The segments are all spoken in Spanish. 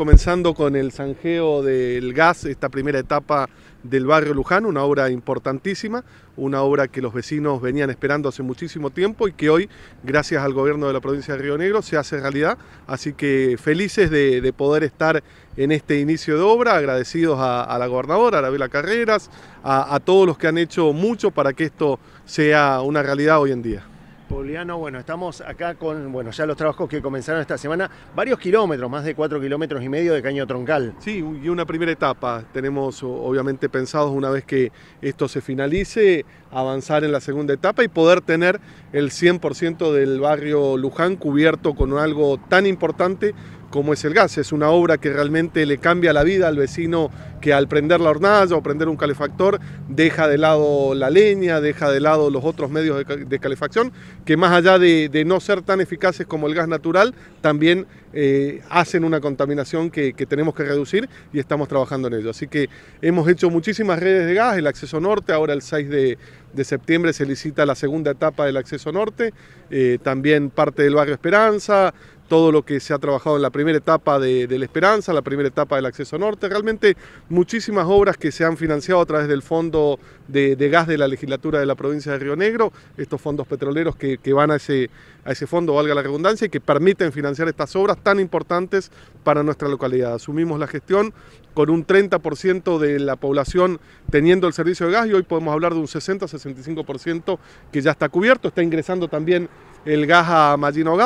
comenzando con el zanjeo del gas, esta primera etapa del barrio Luján, una obra importantísima, una obra que los vecinos venían esperando hace muchísimo tiempo y que hoy, gracias al gobierno de la provincia de Río Negro, se hace realidad. Así que felices de, poder estar en este inicio de obra, agradecidos a, la gobernadora, a vela Carreras, a todos los que han hecho mucho para que esto sea una realidad hoy en día. Poliano, bueno, estamos acá con, bueno, ya los trabajos que comenzaron esta semana, varios kilómetros, más de cuatro kilómetros y medio de caño troncal. Sí, y una primera etapa. Tenemos obviamente pensados una vez que esto se finalice, avanzar en la segunda etapa y poder tener el 100% del barrio Luján cubierto con algo tan importante como es el gas. Es una obra que realmente le cambia la vida al vecino que al prender la hornalla o prender un calefactor deja de lado la leña, deja de lado los otros medios de, calefacción, que más allá de, no ser tan eficaces como el gas natural, también eh, hacen una contaminación que, tenemos que reducir y estamos trabajando en ello. Así que hemos hecho muchísimas redes de gas, el acceso norte, ahora el 6 de, septiembre se licita la segunda etapa del acceso norte, eh, también parte del barrio Esperanza, todo lo que se ha trabajado en la primera etapa de, La Esperanza, la primera etapa del Acceso Norte, realmente muchísimas obras que se han financiado a través del Fondo de, Gas de la Legislatura de la provincia de Río Negro, estos fondos petroleros que, van a ese, a ese fondo, valga la redundancia, y que permiten financiar estas obras tan importantes para nuestra localidad. Asumimos la gestión con un 30% de la población teniendo el servicio de gas y hoy podemos hablar de un 60-65% que ya está cubierto, está ingresando también el gas a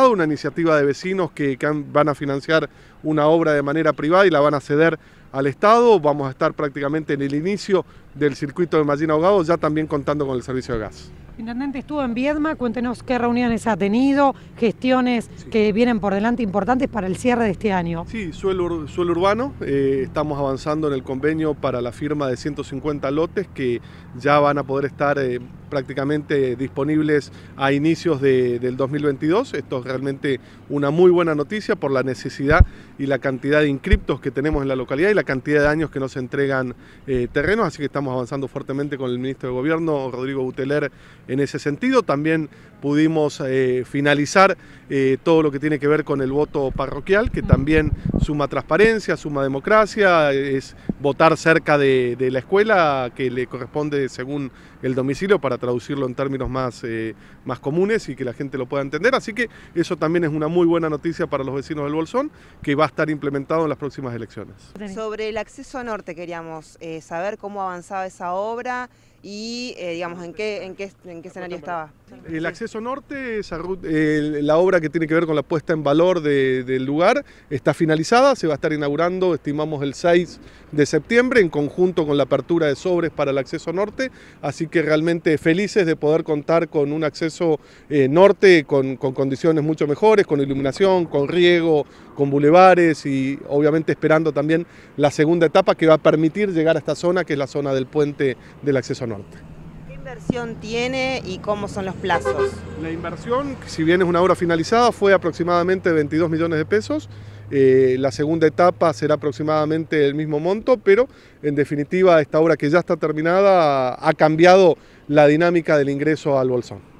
una iniciativa de vecinos que van a financiar una obra de manera privada y la van a ceder al Estado. Vamos a estar prácticamente en el inicio del circuito de Mallina Ahogado, ya también contando con el servicio de gas. Intendente, estuvo en Viedma, cuéntenos qué reuniones ha tenido, gestiones que vienen por delante importantes para el cierre de este año. Sí, suelo, urbano, eh, estamos avanzando en el convenio para la firma de 150 lotes que ya van a poder estar eh, prácticamente disponibles a inicios del 2022. Esto es realmente una muy buena noticia por la necesidad y la cantidad de inscriptos que tenemos en la localidad y la cantidad de años que nos entregan eh, terrenos, así que estamos avanzando fuertemente con el ministro de Gobierno, Rodrigo Buteler, en ese sentido. También pudimos eh, finalizar eh, todo lo que tiene que ver con el voto parroquial, que también suma transparencia, suma democracia, es votar cerca de, la escuela que le corresponde según el domicilio para traducirlo en términos más, eh, más comunes y que la gente lo pueda entender. Así que eso también es una muy buena noticia para los vecinos del Bolsón, que va a estar implementado en las próximas elecciones. Sobre el acceso a norte queríamos eh, saber cómo avanzaba esa obra y eh, digamos en qué, en en qué escenario estaba. El acceso norte, la obra que tiene que ver con la puesta en valor del lugar, está finalizada, se va a estar inaugurando, estimamos, el 6 de septiembre, en conjunto con la apertura de sobres para el acceso norte, así que realmente felices de poder contar con un acceso eh, norte con, con condiciones mucho mejores, con iluminación, con riego, con bulevares y obviamente esperando también la segunda etapa que va a permitir llegar a esta zona, que es la zona del puente del acceso norte. ¿Qué inversión tiene y cómo son los plazos? La inversión, si bien es una obra finalizada, fue aproximadamente 22 millones de pesos. Eh, la segunda etapa será aproximadamente el mismo monto, pero en definitiva esta obra que ya está terminada ha cambiado la dinámica del ingreso al bolsón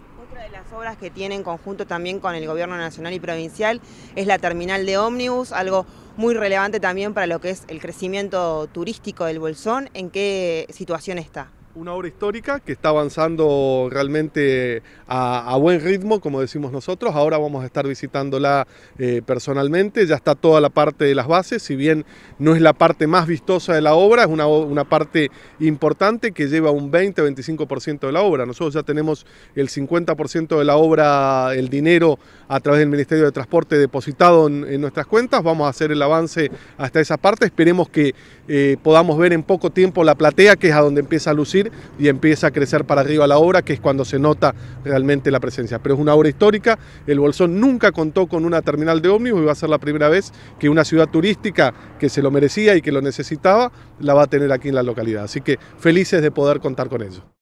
obras que tiene en conjunto también con el gobierno nacional y provincial es la terminal de ómnibus, algo muy relevante también para lo que es el crecimiento turístico del Bolsón. ¿En qué situación está? una obra histórica que está avanzando realmente a, buen ritmo, como decimos nosotros. Ahora vamos a estar visitándola eh, personalmente. Ya está toda la parte de las bases, si bien no es la parte más vistosa de la obra, es una, parte importante que lleva un 20-25% de la obra. Nosotros ya tenemos el 50% de la obra, el dinero a través del Ministerio de Transporte depositado en, nuestras cuentas. Vamos a hacer el avance hasta esa parte. Esperemos que eh, podamos ver en poco tiempo la platea, que es a donde empieza a lucir y empieza a crecer para arriba la obra, que es cuando se nota realmente la presencia. Pero es una obra histórica, el Bolsón nunca contó con una terminal de ómnibus y va a ser la primera vez que una ciudad turística que se lo merecía y que lo necesitaba, la va a tener aquí en la localidad. Así que felices de poder contar con ello.